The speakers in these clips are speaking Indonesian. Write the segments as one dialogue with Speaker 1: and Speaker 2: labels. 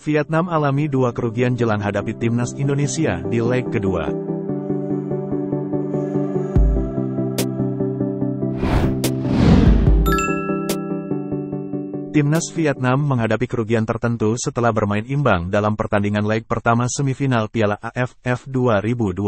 Speaker 1: Vietnam alami dua kerugian jelang hadapi timnas Indonesia di leg kedua. Timnas Vietnam menghadapi kerugian tertentu setelah bermain imbang dalam pertandingan leg pertama semifinal Piala AFF 2022.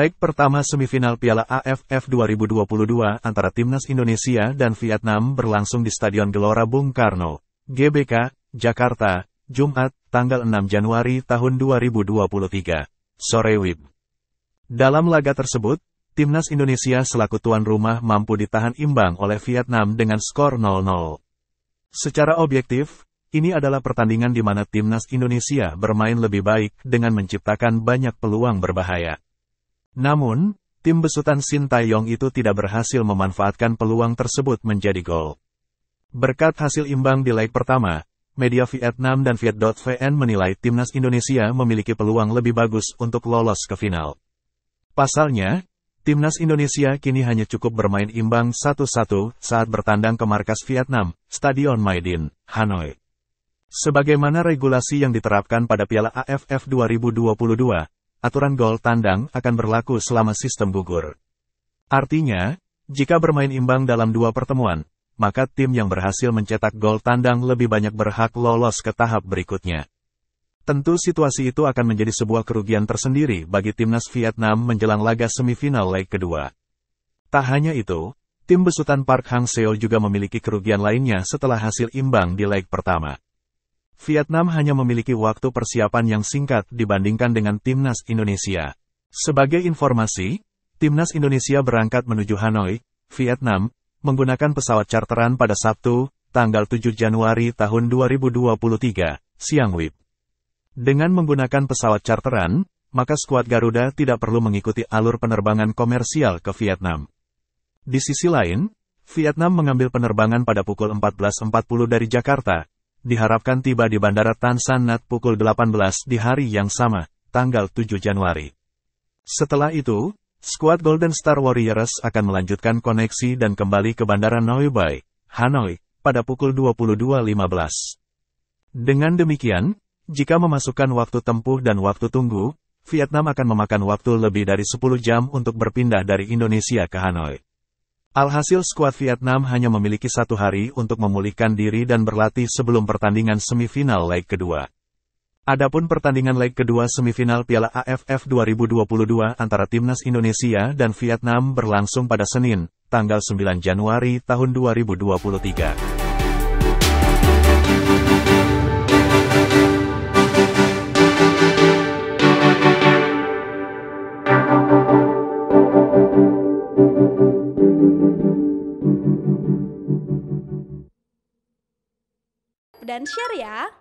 Speaker 1: Leg pertama semifinal Piala AFF 2022 antara Timnas Indonesia dan Vietnam berlangsung di Stadion Gelora Bung Karno, GBK, Jakarta, Jumat, tanggal 6 Januari tahun 2023. Sore WIB. Dalam laga tersebut, Timnas Indonesia selaku tuan rumah mampu ditahan imbang oleh Vietnam dengan skor 0-0. Secara objektif, ini adalah pertandingan di mana Timnas Indonesia bermain lebih baik dengan menciptakan banyak peluang berbahaya. Namun, tim besutan Shin Yong itu tidak berhasil memanfaatkan peluang tersebut menjadi gol. Berkat hasil imbang di leg pertama, media Vietnam dan Viet.vn menilai timnas Indonesia memiliki peluang lebih bagus untuk lolos ke final. Pasalnya, timnas Indonesia kini hanya cukup bermain imbang 1-1 saat bertandang ke markas Vietnam, Stadion Maidin, Hanoi. Sebagaimana regulasi yang diterapkan pada Piala AFF 2022, aturan gol tandang akan berlaku selama sistem gugur. Artinya, jika bermain imbang dalam dua pertemuan, maka tim yang berhasil mencetak gol tandang lebih banyak berhak lolos ke tahap berikutnya. Tentu situasi itu akan menjadi sebuah kerugian tersendiri bagi timnas Vietnam menjelang laga semifinal leg kedua. Tak hanya itu, tim besutan Park Hang Seo juga memiliki kerugian lainnya setelah hasil imbang di leg pertama. Vietnam hanya memiliki waktu persiapan yang singkat dibandingkan dengan timnas Indonesia. Sebagai informasi, timnas Indonesia berangkat menuju Hanoi, Vietnam, menggunakan pesawat charteran pada Sabtu, tanggal 7 Januari tahun 2023, siang WIB. Dengan menggunakan pesawat charteran, maka skuad Garuda tidak perlu mengikuti alur penerbangan komersial ke Vietnam. Di sisi lain, Vietnam mengambil penerbangan pada pukul 14.40 dari Jakarta, diharapkan tiba di Bandara Tan San Nhat pukul 18 di hari yang sama, tanggal 7 Januari. Setelah itu, Skuad Golden Star Warriors akan melanjutkan koneksi dan kembali ke Bandara Bai, Hanoi, pada pukul 22.15. Dengan demikian, jika memasukkan waktu tempuh dan waktu tunggu, Vietnam akan memakan waktu lebih dari 10 jam untuk berpindah dari Indonesia ke Hanoi. Alhasil skuad Vietnam hanya memiliki satu hari untuk memulihkan diri dan berlatih sebelum pertandingan semifinal leg kedua. Adapun pertandingan leg kedua semifinal Piala AFF 2022 antara Timnas Indonesia dan Vietnam berlangsung pada Senin, tanggal 9 Januari tahun 2023. dan share ya.